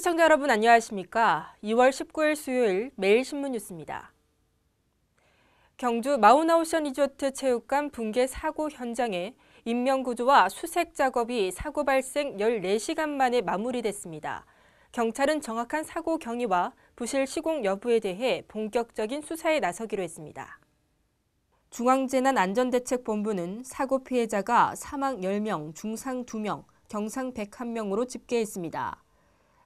시청자 여러분 안녕하십니까? 2월 19일 수요일 매일신문 뉴스입니다. 경주 마우나오션 리조트 체육관 붕괴 사고 현장에 인명구조와 수색 작업이 사고 발생 14시간 만에 마무리됐습니다. 경찰은 정확한 사고 경위와 부실 시공 여부에 대해 본격적인 수사에 나서기로 했습니다. 중앙재난안전대책본부는 사고 피해자가 사망 10명, 중상 2명, 경상 101명으로 집계했습니다.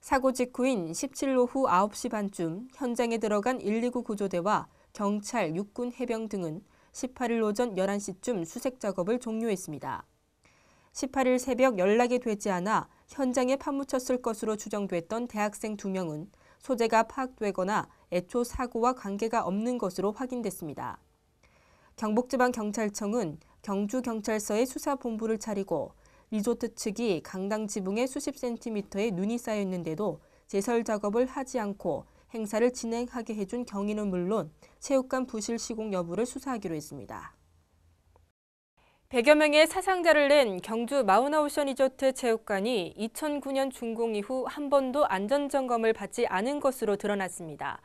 사고 직후인 17일 오후 9시 반쯤 현장에 들어간 129 구조대와 경찰, 육군, 해병 등은 18일 오전 11시쯤 수색 작업을 종료했습니다. 18일 새벽 연락이 되지 않아 현장에 파묻혔을 것으로 추정됐던 대학생 2명은 소재가 파악되거나 애초 사고와 관계가 없는 것으로 확인됐습니다. 경북지방경찰청은 경주경찰서에 수사본부를 차리고 리조트 측이 강당 지붕에 수십 센티미터의 눈이 쌓여 있는데도 제설 작업을 하지 않고 행사를 진행하게 해준 경위는 물론 체육관 부실 시공 여부를 수사하기로 했습니다. 100여 명의 사상자를 낸 경주 마우나오션 리조트 체육관이 2009년 준공 이후 한 번도 안전점검을 받지 않은 것으로 드러났습니다.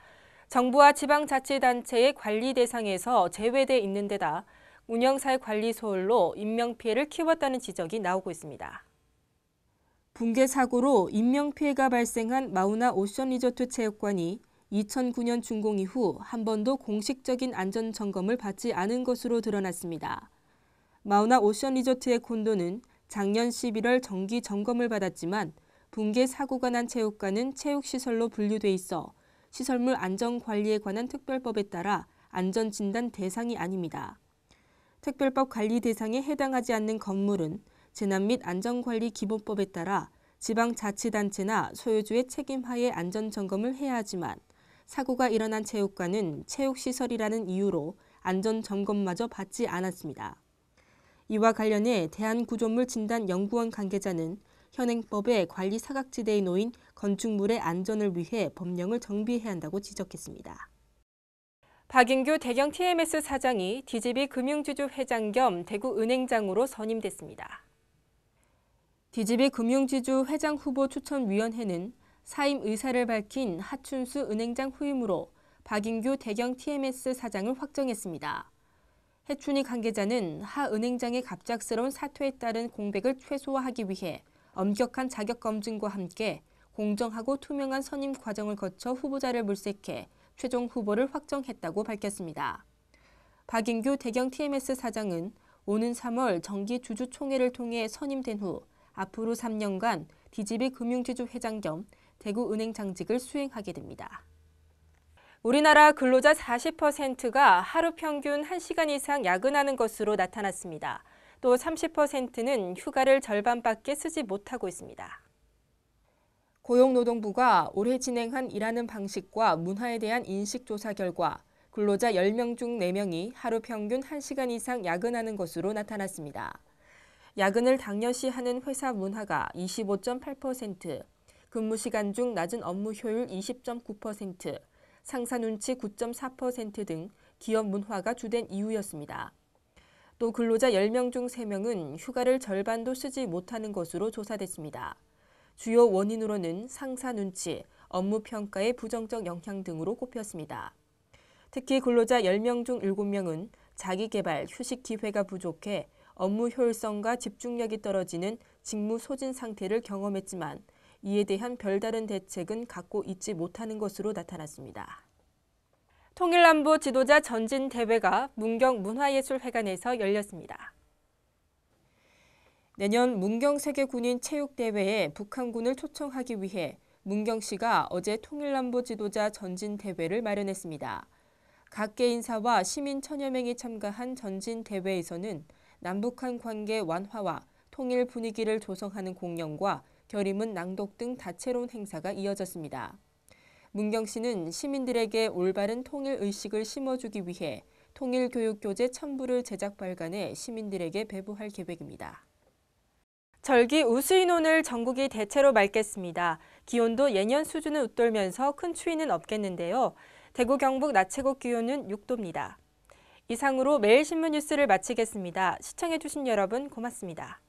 정부와 지방자치단체의 관리 대상에서 제외돼 있는 데다 운영사의 관리 소홀로 인명피해를 키웠다는 지적이 나오고 있습니다. 붕괴 사고로 인명피해가 발생한 마우나 오션리조트 체육관이 2009년 준공 이후 한 번도 공식적인 안전 점검을 받지 않은 것으로 드러났습니다. 마우나 오션리조트의 콘도는 작년 11월 정기 점검을 받았지만 붕괴 사고가 난 체육관은 체육시설로 분류돼 있어 시설물 안전 관리에 관한 특별법에 따라 안전진단 대상이 아닙니다. 특별법 관리 대상에 해당하지 않는 건물은 재난 및 안전관리 기본법에 따라 지방자치단체나 소유주의 책임하에 안전점검을 해야 하지만 사고가 일어난 체육관은 체육시설이라는 이유로 안전점검마저 받지 않았습니다. 이와 관련해 대한구조물진단연구원 관계자는 현행법의 관리 사각지대에 놓인 건축물의 안전을 위해 법령을 정비해야 한다고 지적했습니다. 박인규 대경 TMS 사장이 DGB 금융지주 회장 겸 대구은행장으로 선임됐습니다. DGB 금융주주 회장 후보 추천위원회는 사임 의사를 밝힌 하춘수 은행장 후임으로 박인규 대경 TMS 사장을 확정했습니다. 해춘희 관계자는 하 은행장의 갑작스러운 사퇴에 따른 공백을 최소화하기 위해 엄격한 자격 검증과 함께 공정하고 투명한 선임 과정을 거쳐 후보자를 물색해 최종 후보를 확정했다고 밝혔습니다. 박인규 대경 TMS 사장은 오는 3월 정기 주주총회를 통해 선임된 후 앞으로 3년간 DGB 금융지주 회장 겸 대구은행 장직을 수행하게 됩니다. 우리나라 근로자 40%가 하루 평균 1시간 이상 야근하는 것으로 나타났습니다. 또 30%는 휴가를 절반밖에 쓰지 못하고 있습니다. 고용노동부가 올해 진행한 일하는 방식과 문화에 대한 인식조사 결과 근로자 10명 중 4명이 하루 평균 1시간 이상 야근하는 것으로 나타났습니다. 야근을 당연시 하는 회사 문화가 25.8%, 근무 시간 중 낮은 업무 효율 20.9%, 상사 눈치 9.4%등 기업 문화가 주된 이유였습니다. 또 근로자 10명 중 3명은 휴가를 절반도 쓰지 못하는 것으로 조사됐습니다. 주요 원인으로는 상사 눈치, 업무 평가의 부정적 영향 등으로 꼽혔습니다. 특히 근로자 10명 중 7명은 자기 개발, 휴식 기회가 부족해 업무 효율성과 집중력이 떨어지는 직무 소진 상태를 경험했지만 이에 대한 별다른 대책은 갖고 있지 못하는 것으로 나타났습니다. 통일남부 지도자 전진 대회가 문경문화예술회관에서 열렸습니다. 내년 문경 세계군인 체육대회에 북한군을 초청하기 위해 문경 씨가 어제 통일남부 지도자 전진 대회를 마련했습니다. 각계 인사와 시민 천여 명이 참가한 전진 대회에서는 남북한 관계 완화와 통일 분위기를 조성하는 공연과 결의문 낭독 등 다채로운 행사가 이어졌습니다. 문경 씨는 시민들에게 올바른 통일 의식을 심어주기 위해 통일교육교재 첨부를 제작 발간해 시민들에게 배부할 계획입니다. 절기 우수인원을 전국이 대체로 맑겠습니다. 기온도 예년 수준을 웃돌면서 큰 추위는 없겠는데요. 대구 경북 낮 최고 기온은 6도입니다. 이상으로 매일신문 뉴스를 마치겠습니다. 시청해주신 여러분 고맙습니다.